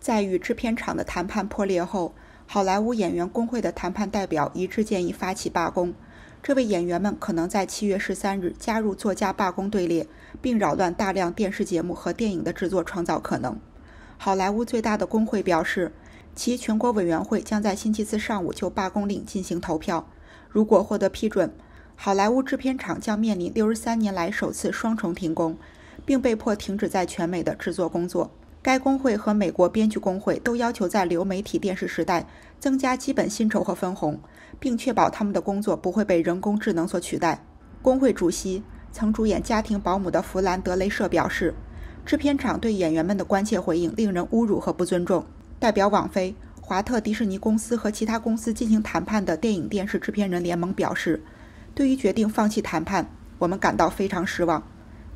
在与制片厂的谈判破裂后，好莱坞演员工会的谈判代表一致建议发起罢工。这位演员们可能在七月十三日加入作家罢工队列，并扰乱大量电视节目和电影的制作创造可能。好莱坞最大的工会表示，其全国委员会将在星期四上午就罢工令进行投票。如果获得批准，好莱坞制片厂将面临六十三年来首次双重停工，并被迫停止在全美的制作工作。该工会和美国编剧工会都要求在流媒体电视时代增加基本薪酬和分红，并确保他们的工作不会被人工智能所取代。工会主席曾主演《家庭保姆》的弗兰德雷舍表示：“制片厂对演员们的关切回应令人侮辱和不尊重。”代表网飞、华特迪士尼公司和其他公司进行谈判的电影电视制片人联盟表示：“对于决定放弃谈判，我们感到非常失望。”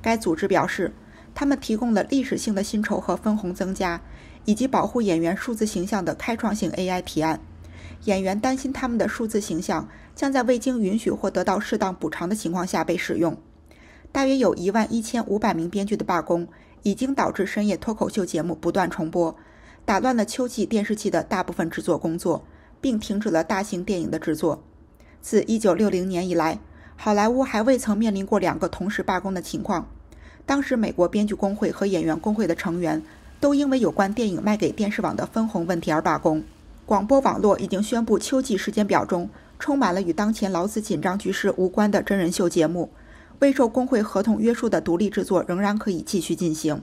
该组织表示。他们提供了历史性的薪酬和分红增加，以及保护演员数字形象的开创性 AI 提案。演员担心他们的数字形象将在未经允许或得到适当补偿的情况下被使用。大约有一万一千五百名编剧的罢工已经导致深夜脱口秀节目不断重播，打乱了秋季电视剧的大部分制作工作，并停止了大型电影的制作。自1960年以来，好莱坞还未曾面临过两个同时罢工的情况。当时，美国编剧工会和演员工会的成员都因为有关电影卖给电视网的分红问题而罢工。广播网络已经宣布，秋季时间表中充满了与当前劳资紧张局势无关的真人秀节目。未受工会合同约束的独立制作仍然可以继续进行。